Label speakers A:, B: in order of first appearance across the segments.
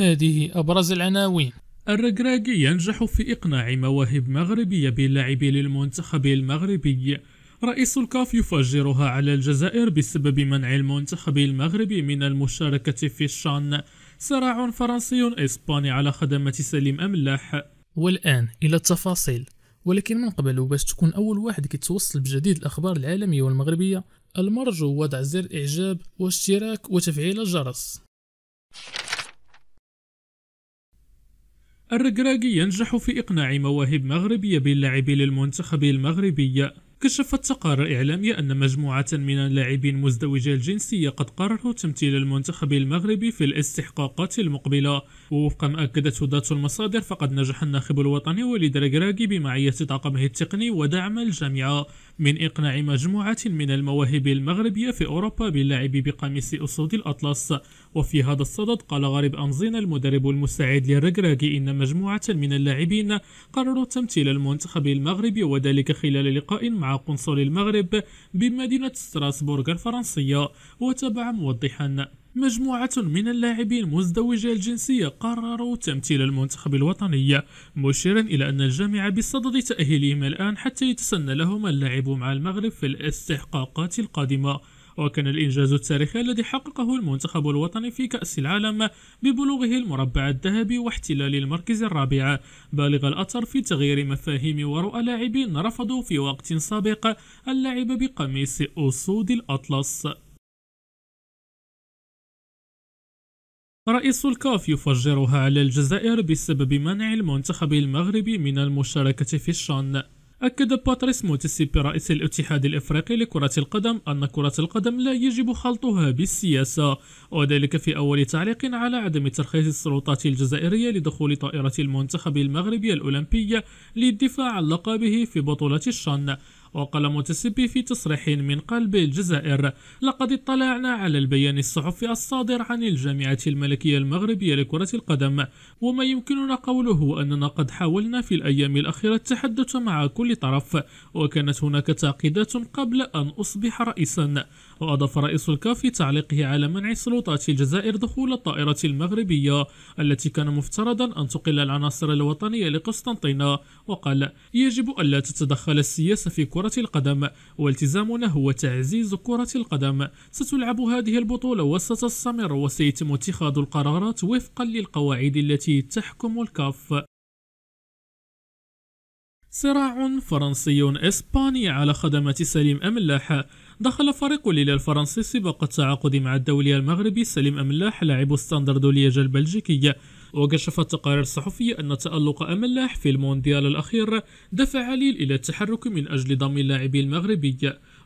A: هذه أبرز العناوين الرقراقي ينجح في إقناع مواهب مغربية باللعب للمنتخب المغربي رئيس الكاف يفجرها على الجزائر بسبب منع المنتخب المغربي من المشاركة في الشان صراع فرنسي إسباني على خدمة سليم أملاح والآن إلى التفاصيل ولكن من قبل باش تكون أول واحد كيتوصل بجديد الأخبار العالمية والمغربية المرجو وضع زر إعجاب واشتراك وتفعيل الجرس you الركراكي ينجح في إقناع مواهب مغربية باللعب للمنتخب المغربي كشفت تقارير إعلامية أن مجموعة من اللاعبين مزدوجي الجنسية قد قرروا تمثيل المنتخب المغربي في الاستحقاقات المقبلة ووفق ما أكدته ذات المصادر فقد نجح الناخب الوطني وليد ركراكي بمعية طاقمه التقني ودعم الجامعة من إقناع مجموعة من المواهب المغربية في أوروبا باللعب بقميص أسود الأطلس وفي هذا الصدد قال غريب أنزين المدرب المساعد للركراكي إن مجموعة من اللاعبين قرروا تمثيل المنتخب المغربي وذلك خلال لقاء مع مع قنصل المغرب بمدينة ستراسبورغ الفرنسية وتابع موضحا مجموعة من اللاعبين مزدوجي الجنسية قرروا تمثيل المنتخب الوطني مشيرا إلى أن الجامعة بصدد تأهيلهم الآن حتى يتسنى لهم اللعب مع المغرب في الاستحقاقات القادمة وكان الإنجاز التاريخي الذي حققه المنتخب الوطني في كأس العالم ببلوغه المربع الذهبي واحتلال المركز الرابع بالغ الأثر في تغيير مفاهيم ورؤى لاعبين رفضوا في وقت سابق اللعب بقميص أسود الأطلس رئيس الكاف يفجرها على الجزائر بسبب منع المنتخب المغربي من المشاركة في الشان أكد باتريس موتسيبي رئيس الاتحاد الإفريقي لكرة القدم أن كرة القدم لا يجب خلطها بالسياسة وذلك في أول تعليق على عدم ترخيص السلطات الجزائرية لدخول طائرة المنتخب المغربي الأولمبي للدفاع عن لقبه في بطولة الشن وقال متسبي في تصريح من قلب الجزائر لقد اطلعنا على البيان الصحفي الصادر عن الجامعة الملكية المغربية لكرة القدم وما يمكننا قوله أننا قد حاولنا في الأيام الأخيرة التحدث مع كل طرف وكانت هناك تعقيدات قبل أن أصبح رئيسا وأضاف رئيس الكاف في تعليقه على منع سلطات الجزائر دخول الطائرة المغربية التي كان مفترضا أن تقل العناصر الوطنية لقسطنطينة وقال يجب ألا تتدخل السياسة في كرة كرة القدم والتزامنا هو تعزيز كرة القدم ستلعب هذه البطولة وستستمر وسيتم اتخاذ القرارات وفقا للقواعد التي تحكم الكاف صراع فرنسي إسباني على خدمة سليم أملاح دخل فريق ليل الفرنسي سباق التعاقد مع الدولي المغربي سليم أملاح لاعب ستاندرد ليج البلجيكي وكشفت تقارير صحفية أن تألق أملاح في المونديال الأخير دفع ليل إلى التحرك من أجل ضم اللاعبين المغربي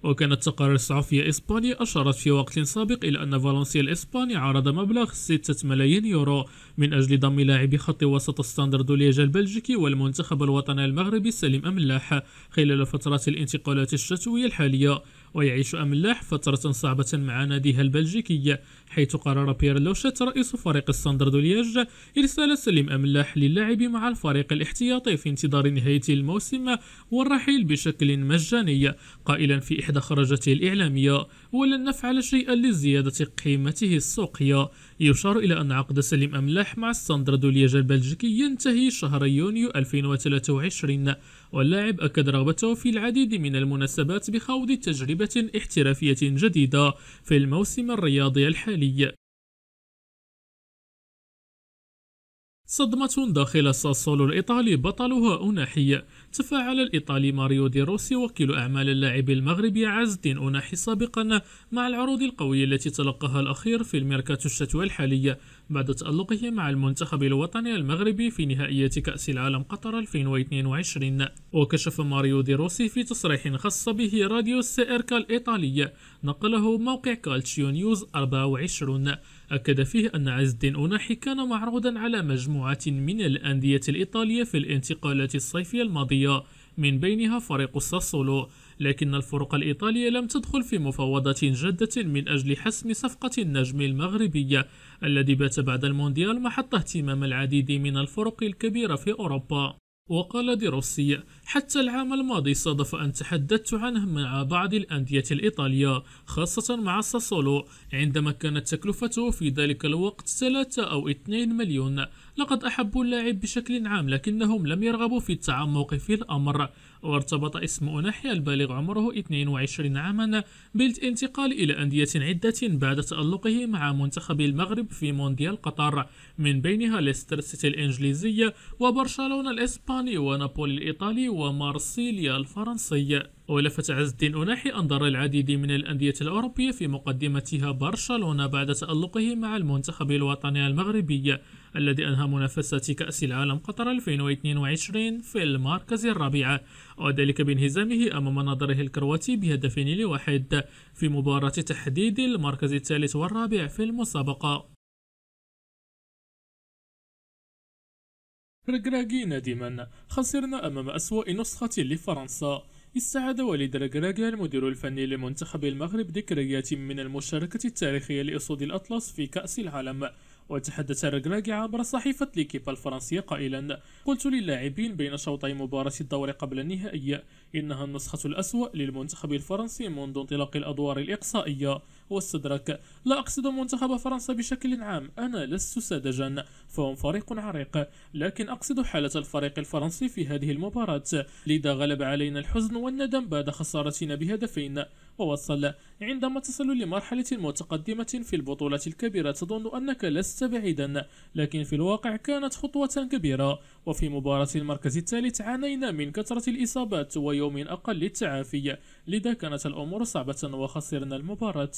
A: وكانت تقارير صحفية إسبانية أشارت في وقت سابق إلى أن فالنسيا الإسباني عرض مبلغ 6 ملايين يورو من أجل ضم لاعبي خط وسط ستاندرد ليج البلجيكي والمنتخب الوطني المغربي سليم أملاح خلال فترات الانتقالات الشتوية الحالية ويعيش أملاح فترة صعبة مع ناديها البلجيكي حيث قرر بيير لوشيت رئيس فريق الساندرد ليج إرسال سليم أملاح للعب مع الفريق الاحتياطي في انتظار نهاية الموسم والرحيل بشكل مجاني قائلا في إحدى خرجاته الإعلامية ولن نفعل شيئا لزيادة قيمته السوقية يشار إلى أن عقد سليم أملاح مع الساندرد ليج البلجيكي ينتهي شهر يونيو 2023 واللاعب أكد رغبته في العديد من المناسبات بخوض تجربة احترافية جديدة في الموسم الرياضي الحالي صدمة داخل ساسولو الإيطالي بطلها أوناحي تفاعل الإيطالي ماريو دي روسي وكيل أعمال اللاعب المغربي عز الدين أوناحي سابقا مع العروض القوية التي تلقاها الأخير في الميركاتو الشتوى الحالي بعد تألقه مع المنتخب الوطني المغربي في نهائية كأس العالم قطر 2022 وكشف ماريو دي روسي في تصريح خاص به راديو سيركا الإيطالي نقله موقع كالتشيو نيوز 24 أكد فيه أن عز الدين أناحي كان معروضا على مجموعة من الأندية الإيطالية في الانتقالات الصيفية الماضية من بينها فريق الساسولو لكن الفرق الإيطالية لم تدخل في مفاوضات جادة من أجل حسم صفقة النجم المغربي الذي بات بعد المونديال محط اهتمام العديد من الفرق الكبيرة في أوروبا وقال دي روسي حتى العام الماضي صادف أن تحدثت عنه مع بعض الأندية الإيطالية خاصة مع ساسولو عندما كانت تكلفته في ذلك الوقت 3 أو 2 مليون لقد أحبوا اللاعب بشكل عام لكنهم لم يرغبوا في التعمق في الأمر وارتبط اسم أناحية البالغ عمره 22 عاما بالانتقال إلى أندية عدة بعد تألقه مع منتخب المغرب في مونديال قطر من بينها ليستر سيتي الإنجليزية وبرشلونة الإسباني ونابولي الإيطالي ومارسيليا الفرنسي ولفت عز الدين أناحي أنظر العديد من الأندية الأوروبية في مقدمتها برشلونة بعد تألقه مع المنتخب الوطني المغربي الذي أنهى منافسة كأس العالم قطر 2022 في المركز الرابع وذلك بانهزامه أمام نظره الكرواتي بهدفين لواحد في مباراة تحديد المركز الثالث والرابع في المسابقة ركراكي نادما خسرنا أمام أسوأ نسخة لفرنسا استعاد وليد ركراكال المدير الفني لمنتخب المغرب ذكريات من المشاركة التاريخية لأسود الأطلس في كأس العالم وتحدث ركراكي عبر صحيفة ليكيب الفرنسية قائلا قلت للاعبين بين شوطي مباراة الدور قبل النهائي إنها النسخة الأسوأ للمنتخب الفرنسي منذ انطلاق الأدوار الإقصائية والسدرك لا أقصد منتخب فرنسا بشكل عام أنا لست ساذجا فهم فريق عريق لكن أقصد حالة الفريق الفرنسي في هذه المباراة لذا غلب علينا الحزن والندم بعد خسارتنا بهدفين ووصل عندما تصل لمرحلة متقدمة في البطولة الكبيرة تظن أنك لست بعيدا لكن في الواقع كانت خطوة كبيرة وفي مباراة المركز الثالث عانينا من كثرة الإصابات ويوم أقل التعافي لذا كانت الأمور صعبة وخسرنا المباراة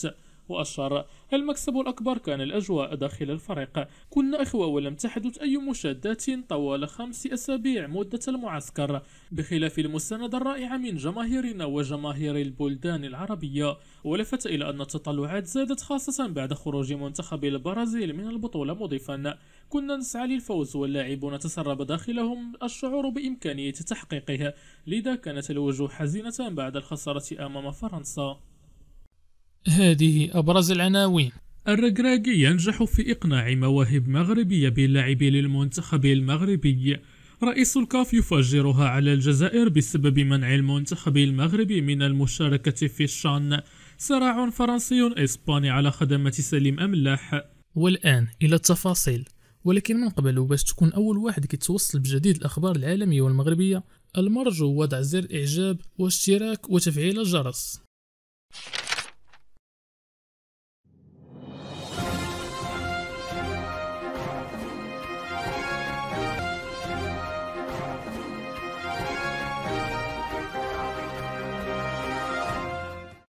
A: وأشار المكسب الأكبر كان الأجواء داخل الفريق كنا إخوة ولم تحدث أي مشادات طوال خمس أسابيع مدة المعسكر بخلاف المساندة الرائعة من جماهيرنا وجماهير البلدان العربية ولفت إلى أن التطلعات زادت خاصة بعد خروج منتخب البرازيل من البطولة مضيفا كنا نسعى للفوز واللاعبون تسرب داخلهم الشعور بإمكانية تحقيقه لذا كانت الوجوه حزينة بعد الخسارة أمام فرنسا هذه أبرز العناوين الرقراقي ينجح في إقناع مواهب مغربية باللعب للمنتخب المغربي رئيس الكاف يفجرها على الجزائر بسبب منع المنتخب المغربي من المشاركة في الشان صراع فرنسي إسباني على خدمة سليم أملاح والآن إلى التفاصيل ولكن من قبل باش تكون أول واحد كيتوصل بجديد الأخبار العالمية والمغربية المرجو وضع زر إعجاب واشتراك وتفعيل الجرس